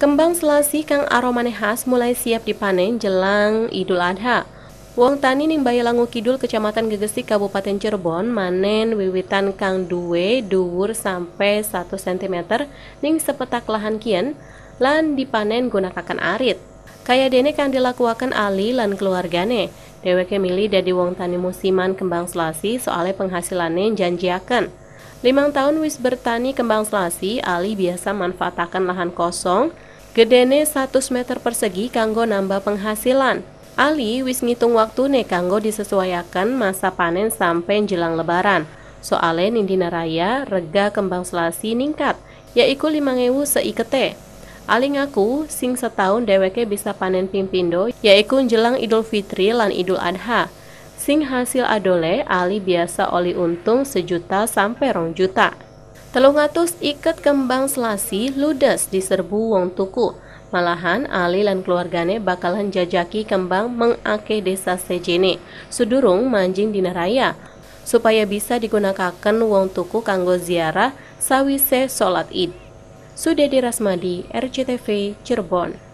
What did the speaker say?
Kembang selasi kang aromane khas mulai siap dipanen jelang Idul Adha. Wong tani ning bayi langu kidul kecamatan Gegesi Kabupaten Cirebon manen wiwitan kang duwe dhuwur sampai 1 cm ning sepetak lahan kian lan dipanen gunakan arit. Kaya dene kang dilakukan Ali lan keluargane. Dheweke milih dadi wong tani musiman kembang selasi soale penghasilane janjiaken. Limang tahun wis bertani kembang selasi, Ali biasa manfaatakan lahan kosong Gedene 100 meter persegi kanggo nambah penghasilan. Ali wis ngitung waktu ne kanggo disesuaikan masa panen sampai jelang lebaran. Soale nindina Naraya rega kembang selasi ningkat, yaiku 5000 seikete. Ali ngaku sing setahun deweke bisa panen pimpindo yaiku jelang Idul Fitri lan Idul Adha. Sing hasil adole Ali biasa oli untung sejuta sampai rong juta. Telungatus ngatus iket kembang selasi ludes diserbu serbu wong tuku. Malahan Ali dan keluargane bakalan jajaki kembang mengake desa sejene. Sudurung manjing di supaya bisa digunakan wong tuku kanggo ziarah sawise sholat Id. Sudah Rasmadi, RCTV Cirebon.